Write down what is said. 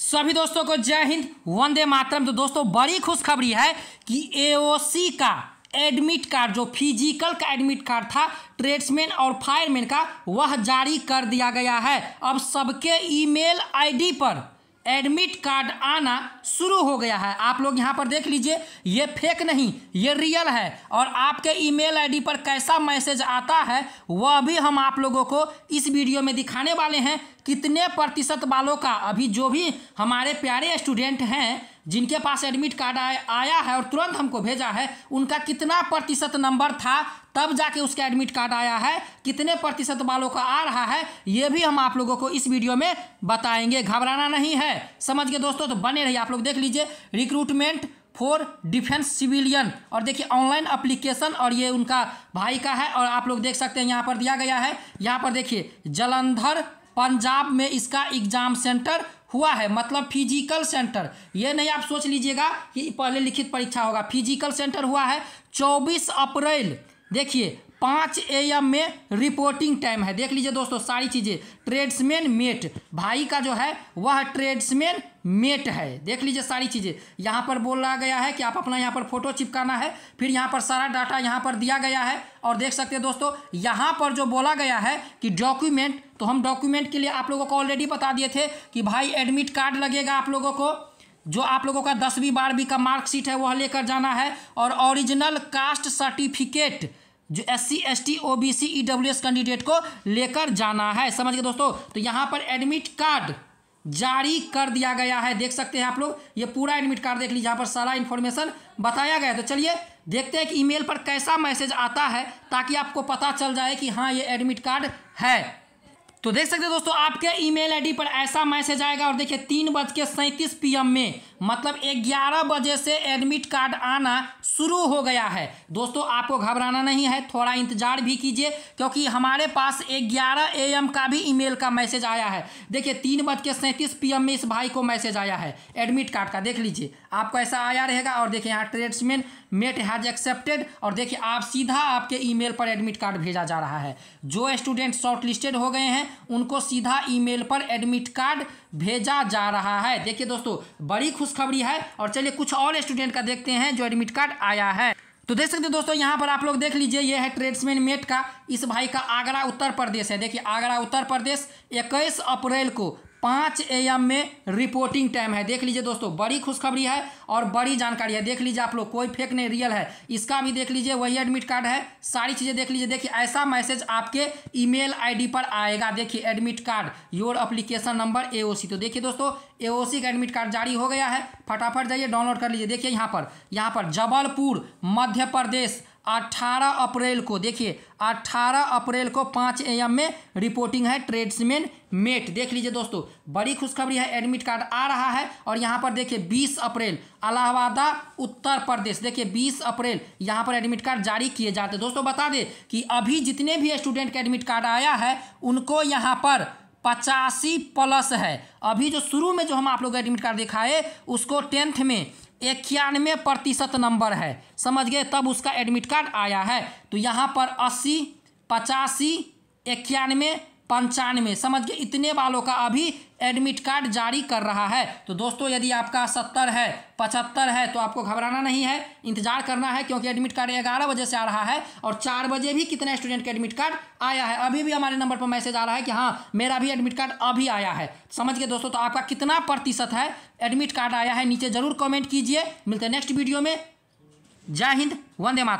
सभी दोस्तों को जय हिंद वंदे मातरम तो दोस्तों बड़ी खुशखबरी है कि एओसी का एडमिट कार्ड जो फिजिकल का एडमिट कार्ड था ट्रेड्समैन और फायरमैन का वह जारी कर दिया गया है अब सबके ईमेल आईडी पर एडमिट कार्ड आना शुरू हो गया है आप लोग यहाँ पर देख लीजिए ये फेक नहीं ये रियल है और आपके ईमेल आईडी पर कैसा मैसेज आता है वह भी हम आप लोगों को इस वीडियो में दिखाने वाले हैं कितने प्रतिशत वालों का अभी जो भी हमारे प्यारे स्टूडेंट हैं जिनके पास एडमिट कार्ड आया है और तुरंत हमको भेजा है उनका कितना प्रतिशत नंबर था तब जाके उसका एडमिट कार्ड आया है कितने प्रतिशत वालों का आ रहा है ये भी हम आप लोगों को इस वीडियो में बताएंगे घबराना नहीं है समझ गए दोस्तों तो बने रहिए आप लोग देख लीजिए रिक्रूटमेंट फॉर डिफेंस सिविलियन और देखिए ऑनलाइन अप्लीकेशन और ये उनका भाई का है और आप लोग देख सकते हैं यहाँ पर दिया गया है यहाँ पर देखिए जलंधर पंजाब में इसका एग्जाम सेंटर हुआ है मतलब फिजिकल सेंटर ये नहीं आप सोच लीजिएगा कि पहले लिखित परीक्षा होगा फिजिकल सेंटर हुआ है चौबीस अप्रैल देखिए पाँच ए एम में रिपोर्टिंग टाइम है देख लीजिए दोस्तों सारी चीज़ें ट्रेड्समैन मेट भाई का जो है वह ट्रेड्समैन मेट है देख लीजिए सारी चीज़ें यहाँ पर बोला गया है कि आप अपना यहाँ पर फोटो चिपकाना है फिर यहाँ पर सारा डाटा यहाँ पर दिया गया है और देख सकते हैं दोस्तों यहाँ पर जो बोला गया है कि डॉक्यूमेंट तो हम डॉक्यूमेंट के लिए आप लोगों को ऑलरेडी बता दिए थे कि भाई एडमिट कार्ड लगेगा आप लोगों को जो आप लोगों का दसवीं बारहवीं का मार्कशीट है वह लेकर जाना है और ओरिजिनल कास्ट सर्टिफिकेट जो S C S T O B C E W S candidate को लेकर जाना है समझ गए दोस्तों तो यहाँ पर एडमिट कार्ड जारी कर दिया गया है देख सकते हैं आप लोग ये पूरा एडमिट कार्ड देख लीजिए यहाँ पर सारा इन्फॉर्मेशन बताया गया है तो चलिए देखते हैं कि ईमेल पर कैसा मैसेज आता है ताकि आपको पता चल जाए कि हाँ ये एडमिट कार्ड है तो देख सकते हो दोस्तों आपके ईमेल आईडी पर ऐसा मैसेज आएगा और देखिए तीन बज के सैंतीस पी में मतलब ग्यारह बजे से एडमिट कार्ड आना शुरू हो गया है दोस्तों आपको घबराना नहीं है थोड़ा इंतजार भी कीजिए क्योंकि हमारे पास ग्यारह ए का भी ईमेल का मैसेज आया है देखिए तीन बज के सैंतीस पी में इस भाई को मैसेज आया है एडमिट कार्ड का देख लीजिए आपको ऐसा आया रहेगा और देखिए यहाँ ट्रेड्समैन मेट हैज एक्सेप्टेड और देखिए आप सीधा आपके ईमेल पर एडमिट कार्ड भेजा जा रहा है जो स्टूडेंट शॉर्ट हो गए हैं उनको सीधा ईमेल पर एडमिट कार्ड भेजा जा रहा है देखिए दोस्तों बड़ी खुशखबरी है और चलिए कुछ और स्टूडेंट का देखते हैं जो एडमिट कार्ड आया है तो देख सकते हैं दोस्तों यहाँ पर आप लोग देख लीजिए ये है ट्रेड्समैन मेट का इस भाई का आगरा उत्तर प्रदेश है देखिए आगरा उत्तर प्रदेश इक्कीस अप्रैल को पाँच एम में रिपोर्टिंग टाइम है देख लीजिए दोस्तों बड़ी खुशखबरी है और बड़ी जानकारी है देख लीजिए आप लोग कोई फेक नहीं रियल है इसका भी देख लीजिए वही एडमिट कार्ड है सारी चीज़ें देख लीजिए देखिए ऐसा मैसेज आपके ईमेल आईडी पर आएगा देखिए admit card your application number A तो देखिए दोस्तों ए का एडमिट कार्ड जारी हो गया है फटाफट जाइए डाउनलोड कर लीजिए देखिए यहाँ पर यहाँ पर जबलपुर मध्य प्रदेश अट्ठारह अप्रैल को देखिए अट्ठारह अप्रैल को ए एम में रिपोर्टिंग है ट्रेड्समैन मेट देख लीजिए दोस्तों बड़ी खुशखबरी है एडमिट कार्ड आ रहा है और यहाँ पर देखिए बीस अप्रैल अलाहाबादा उत्तर प्रदेश देखिए बीस अप्रैल यहाँ पर एडमिट कार्ड जारी किए जाते हैं दोस्तों बता दें कि अभी जितने भी स्टूडेंट का एडमिट कार्ड आया है उनको यहाँ पर पचासी प्लस है अभी जो शुरू में जो हम आप लोग एडमिट कार्ड दिखाए उसको टेंथ में इक्यानवे प्रतिशत नंबर है समझ गए तब उसका एडमिट कार्ड आया है तो यहाँ पर अस्सी पचासी इक्यानवे पंचानवे समझ गए इतने वालों का अभी एडमिट कार्ड जारी कर रहा है तो दोस्तों यदि आपका सत्तर है पचहत्तर है तो आपको घबराना नहीं है इंतजार करना है क्योंकि एडमिट कार्ड ग्यारह बजे से आ रहा है और चार बजे भी कितने स्टूडेंट का एडमिट कार्ड आया है अभी भी हमारे नंबर पर मैसेज आ रहा है कि हाँ मेरा भी एडमिट कार्ड अभी आया है समझ गए दोस्तों तो आपका कितना प्रतिशत है एडमिट कार्ड आया है नीचे जरूर कॉमेंट कीजिए मिलते हैं नेक्स्ट वीडियो में जय हिंद वंदे मातरम